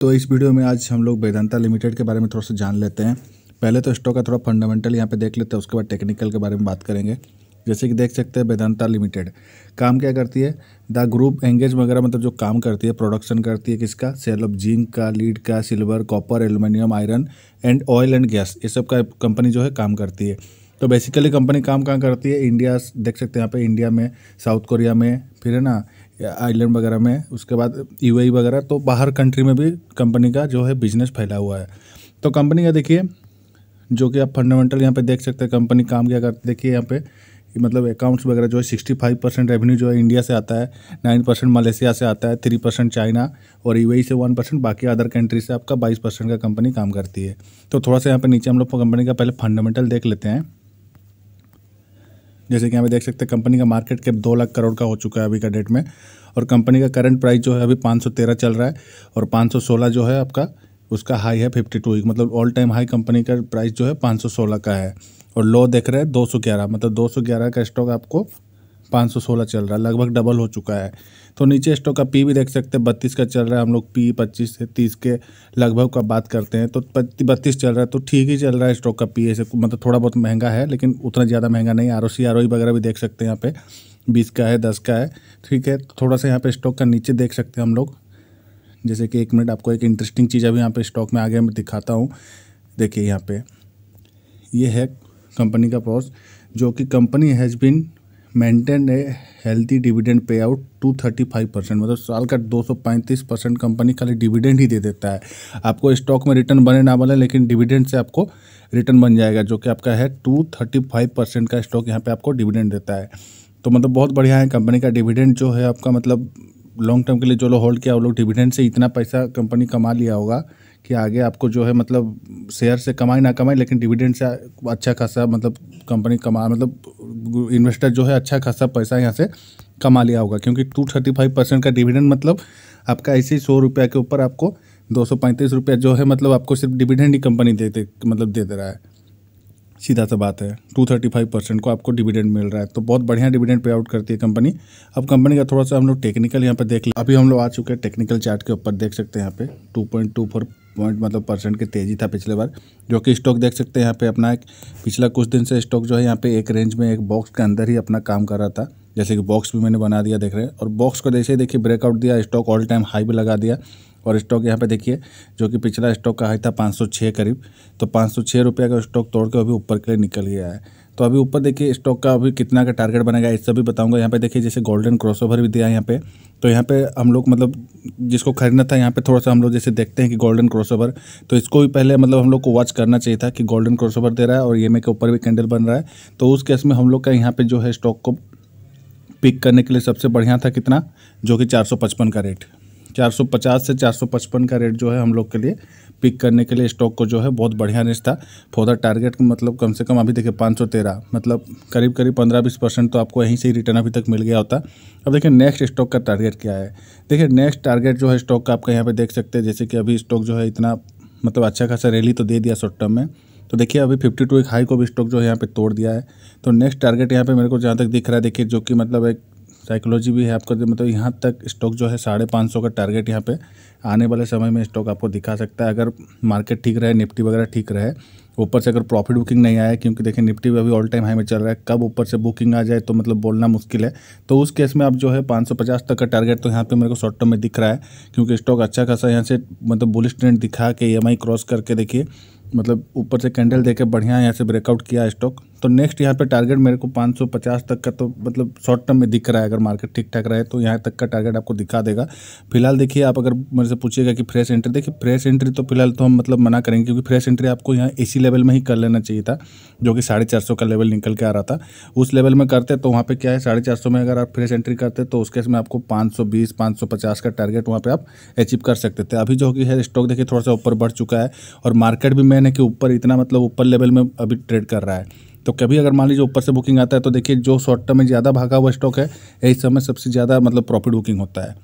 तो इस वीडियो में आज हम लोग वेदांता लिमिटेड के बारे में थोड़ा सा जान लेते हैं पहले तो स्टॉक का थोड़ा फंडामेंटल यहाँ पे देख लेते हैं उसके बाद टेक्निकल के बारे में बात करेंगे जैसे कि देख सकते हैं वेदांता लिमिटेड काम क्या करती है द ग्रुप एंगेज वगैरह मतलब जो काम करती है प्रोडक्शन करती है किसका सेल ऑफ जिंक का लीड का silver copper aluminium iron and oil and gas ये सब का कंपनी जो है काम करती है तो बेसिकली कंपनी काम कहाँ करती है इंडिया देख सकते हैं यहाँ पे इंडिया में साउथ कोरिया में फिर है ना आइलैंड वगैरह में उसके बाद यू वगैरह तो बाहर कंट्री में भी कंपनी का जो है बिजनेस फैला हुआ है तो कंपनी का देखिए जो कि आप फंडामेंटल यहाँ पे देख सकते हैं कंपनी काम क्या करती देखिए यहाँ पे मतलब अकाउंट्स वगैरह जो है सिक्सटी फाइव परसेंट रेवेन्यू जो है इंडिया से आता है नाइन परसेंट मलेशिया से आता है थ्री परसेंट चाइना और यू से वन परसेंट बाकी अदर कंट्री से आपका बाईस परसेंट का कंपनी काम करती है तो थोड़ा सा यहाँ पर नीचे हम लोग कंपनी का पहले फंडामेंटल देख लेते हैं जैसे कि यहाँ पे देख सकते हैं कंपनी का मार्केट कैप दो लाख करोड़ का हो चुका है अभी का डेट में और कंपनी का करंट प्राइस जो है अभी 513 चल रहा है और 516 जो है आपका उसका हाई है 52 मतलब ऑल टाइम हाई कंपनी का प्राइस जो है 516 का है और लो देख रहे हैं 211 मतलब 211 का स्टॉक आपको 516 चल रहा है लगभग डबल हो चुका है तो नीचे स्टॉक का पी भी देख सकते हैं बत्तीस का चल रहा है हम लोग पी पच्चीस से तीस के लगभग का बात करते हैं तो बत्तीस चल रहा है तो ठीक ही चल रहा है स्टॉक का पी ऐसे मतलब थोड़ा बहुत महंगा है लेकिन उतना ज़्यादा महंगा नहीं R O C R O वगैरह भी देख सकते हैं यहाँ पे बीस का है दस का है ठीक है थोड़ा सा यहाँ पर स्टॉक का नीचे देख सकते हैं हम लोग जैसे कि एक मिनट आपको एक इंटरेस्टिंग चीज़ अभी यहाँ पर स्टॉक में आगे मैं दिखाता हूँ देखिए यहाँ पर ये यह है कंपनी का पॉज जो कि company has been maintain a healthy dividend pay out two thirty five percent मतलब साल का दो सौ पैंतीस परसेंट कंपनी खाली डिविडेंड ही दे देता है आपको स्टॉक में रिटर्न बने ना बने लेकिन डिविडेंड से आपको रिटर्न बन जाएगा जो कि आपका है टू थर्टी फाइव परसेंट का स्टॉक यहाँ पे आपको डिविडेंड देता है तो मतलब बहुत बढ़िया है कंपनी का डिविडेंड जो है आपका मतलब लॉन्ग टर्म के लिए जो लोग होल्ड किया वो लोग डिविडेंड से इतना पैसा कंपनी कमा लिया होगा कि आगे आपको जो है मतलब शेयर से कमाई ना कमाई लेकिन डिविडेंड से अच्छा खासा मतलब कंपनी कमा मतलब इन्वेस्टर जो है अच्छा खासा पैसा यहाँ से कमा लिया होगा क्योंकि टू थर्टी फाइव परसेंट का डिविडेंड मतलब आपका ऐसे ही सौ रुपया के ऊपर आपको दो सौ पैंतीस रुपया जो है मतलब आपको सिर्फ डिविडेंड ही कंपनी देते मतलब दे दे रहा है सीधा सा बात है टू थर्टी फाइव परसेंट को आपको डिविडेंड मिल रहा है तो बहुत बढ़िया डिविडेंड पे आउट करती है कंपनी अब कंपनी का थोड़ा सा हम लोग टेक्निकल यहाँ पर देख लें अभी हम लोग आ चुके हैं टेक्निकल चार्ट के ऊपर देख सकते हैं यहाँ पे two point two four point मतलब परसेंट की तेज़ी था पिछले बार जो कि स्टॉक देख सकते हैं यहाँ पे अपना एक पिछला कुछ दिन से स्टॉक जो है यहाँ पे एक रेंज में एक बॉक्स के अंदर ही अपना काम कर रहा था जैसे कि बॉक्स भी मैंने बना दिया देख रहे हैं और बॉक्स को जैसे ही देखिए ब्रेकआउट दिया स्टॉक ऑल टाइम हाई भी लगा दिया और स्टॉक यहाँ पे देखिए जो कि पिछला स्टॉक का हाई था पाँच करीब तो पाँच रुपया का स्टॉक तोड़ के अभी ऊपर के लिए निकल गया है तो अभी ऊपर देखिए स्टॉक का अभी कितना का टारगेट बनेगा इससे भी बताऊंगा यहाँ पे देखिए जैसे गोल्डन क्रॉसओवर भी दिया है यहाँ पे तो यहाँ पे हम लोग मतलब जिसको खरीदना था यहाँ पे थोड़ा सा हम लोग जैसे देखते हैं कि गोल्डन क्रॉसओवर तो इसको भी पहले मतलब हम लोग को वॉच करना चाहिए था कि गोल्डन क्रॉसओवर दे रहा है और ई के ऊपर भी कैंडल बन रहा है तो उस केस में हम लोग का यहाँ पर जो है स्टॉक को पिक करने के लिए सबसे बढ़िया था कितना जो कि चार का रेट 450 से 455 का रेट जो है हम लोग के लिए पिक करने के लिए स्टॉक को जो है बहुत बढ़िया रेंज था फॉर टारगेट मतलब कम से कम अभी देखिए पाँच मतलब करीब करीब 15 बीस परसेंट तो आपको यहीं से ही रिटर्न अभी तक मिल गया होता अब देखिए नेक्स्ट स्टॉक का टारगेट क्या है देखिए नेक्स्ट टारगेट जो है स्टॉक का आपका यहाँ पर देख सकते हैं जैसे कि अभी स्टॉक जो है इतना मतलब अच्छा खासा रैली तो दे दिया शॉर्ट टर्म में तो देखिए अभी फिफ्टी टू एक हाई को भी स्टॉक जो है यहाँ पे तोड़ दिया है तो नेक्स्ट टारगेट यहाँ पे मेरे को जहाँ तक दिख रहा है देखिए जो कि मतलब एक साइकोलॉजी भी है आपका तो मतलब यहाँ तक स्टॉक जो है साढ़े पाँच सौ का टारगेट यहाँ पे आने वाले समय में स्टॉक आपको दिखा सकता है अगर मार्केट ठीक रहे निफ्टी वगैरह ठीक रहे ऊपर से अगर प्रॉफिट बुकिंग नहीं आया क्योंकि देखिए निफ्टी भी अभी ऑल टाइम हाई में चल रहा है कब ऊपर से बुकिंग आ जाए तो मतलब बोलना मुश्किल है तो उस केस में आप जो है 550 तक का टारगेट तो यहाँ पे मेरे को शॉर्ट टर्म में दिख रहा है क्योंकि स्टॉक अच्छा खासा यहाँ से मतलब बुलिश ट्रेंड दिखा के ई e क्रॉस करके देखिए मतलब ऊपर से कैंडल देकर बढ़िया यहाँ से ब्रेकआउट किया स्टॉक तो नेक्स्ट यहाँ पे टारगेट मेरे को 550 तक का तो मतलब शॉर्ट टर्म में दिख रहा है अगर मार्केट ठीक ठाक रहे तो यहाँ तक का टारगेट आपको दिखा देगा फिलहाल देखिए आप अगर मेरे से पूछिएगा कि फ्रेश एंट्री देखिए फ्रेश एंट्री तो फिलहाल तो हम मतलब मना करेंगे क्योंकि फ्रेश एंट्री आपको यहाँ इसी लेवल में ही कर लेना चाहिए था जो कि साढ़े का लेवल निकल के आ रहा था उस लेवल में करते तो वहाँ पर क्या है साढ़े में अगर आप फ्रेश एंट्री करते तो उसके में आपको पाँच सौ का टारगेट वहाँ पर आप अचीव कर सकते थे अभी जो कि है स्टॉक देखिए थोड़ा सा ऊपर बढ़ चुका है और मार्केट भी मैंने कि ऊपर इतना मतलब ऊपर लेवल में अभी ट्रेड कर रहा है तो कभी अगर मान लीजिए ऊपर से बुकिंग आता है तो देखिए जो शॉर्ट टर्म में ज़्यादा भागा हुआ स्टॉक है यही समय सबसे ज़्यादा मतलब प्रॉफिट बुकिंग होता है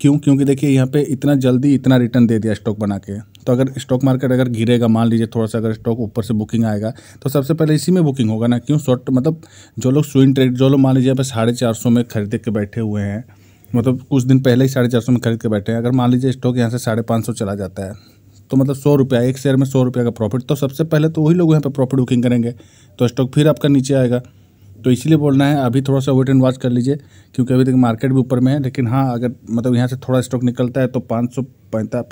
क्यों क्योंकि देखिए यहाँ पे इतना जल्दी इतना रिटर्न दे दिया स्टॉक बना के तो अगर स्टॉक मार्केट अगर गिरेगा मान लीजिए थोड़ा सा अगर स्टॉक ऊपर से बुकिंग आएगा तो सबसे पहले इसी में बुकिंग होगा ना क्यों शॉर्ट मतलब जो लोग स्विंग ट्रेड जो लोग मान लीजिए यहाँ साढ़े चार सौ में खरीद के बैठे हुए हैं मतलब कुछ दिन पहले ही साढ़े चार सौ में खरीद के बैठे हैं अगर मान लीजिए स्टॉक यहाँ से साढ़े पाँच सौ चला जाता है तो मतलब सौ रुपया एक शेयर में सौ रुपया का प्रॉफिट तो सबसे पहले तो वही लोग यहाँ पर प्रॉफिट बुकिंग करेंगे तो स्टॉक फिर आपका नीचे आएगा तो इसीलिए बोलना है अभी थोड़ा सा वेट एंड वॉच कर लीजिए क्योंकि अभी तक मार्केट भी ऊपर में है लेकिन हाँ अगर मतलब यहाँ से थोड़ा स्टॉक निकलता है तो पाँच सौ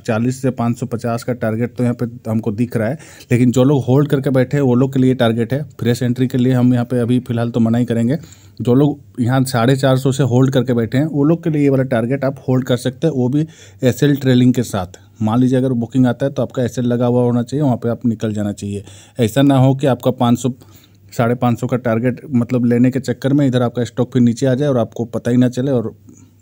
चालीस से पाँच सौ पचास का टारगेट तो यहाँ पे हमको दिख रहा है लेकिन जो लोग होल्ड करके बैठे हैं वो लोग के लिए टारगेट है फ्रेश एंट्री के लिए हम यहाँ पे अभी फिलहाल तो मना ही करेंगे जो लोग यहाँ साढ़े चार सौ से होल्ड करके बैठे हैं वो लोग के लिए ये वाला टारगेट आप होल्ड कर सकते हैं वो भी एस ट्रेलिंग के साथ मान लीजिए अगर बुकिंग आता है तो आपका एसेट लगा हुआ होना चाहिए वहाँ पर आप निकल जाना चाहिए ऐसा ना हो कि आपका पाँच सौ साढ़े पाँच सौ का टारगेट मतलब लेने के चक्कर में इधर आपका स्टॉक फिर नीचे आ जाए और आपको पता ही ना चले और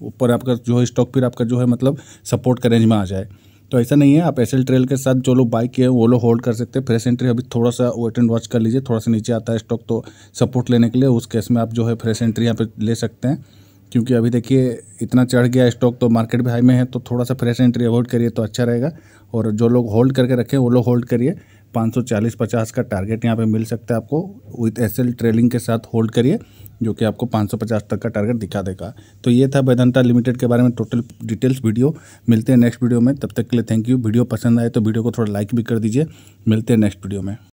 ऊपर आपका जो है स्टॉक फिर आपका जो है मतलब सपोर्ट के रेंज में आ जाए तो ऐसा नहीं है आप एस ट्रेल के साथ जो लोग बाइक किए वो लोग होल्ड कर सकते हैं फ्रेश एंट्री अभी थोड़ा सा वेट एंड वॉच कर लीजिए थोड़ा सा नीचे आता है स्टॉक तो सपोर्ट लेने के लिए उस केस में आप जो है फ्रेश एंट्री यहाँ पर ले सकते हैं क्योंकि अभी देखिए इतना चढ़ गया स्टॉक तो मार्केट भी हाई में है तो थोड़ा सा फ्रेश एंट्री अवॉइड करिए तो अच्छा रहेगा और जो लोग होल्ड करके रखें वो लोग होल्ड करिए 540-50 का टारगेट यहाँ पे मिल सकता है आपको विथ एस एल ट्रेलिंग के साथ होल्ड करिए जो कि आपको 550 तक का टारगेट दिखा देगा तो ये था वेदंता लिमिटेड के बारे में टोटल डिटेल्स वीडियो मिलते हैं नेक्स्ट वीडियो में तब तक के लिए थैंक यू वीडियो पसंद आए तो वीडियो को थोड़ा लाइक भी कर दीजिए मिलते हैं नेक्स्ट वीडियो में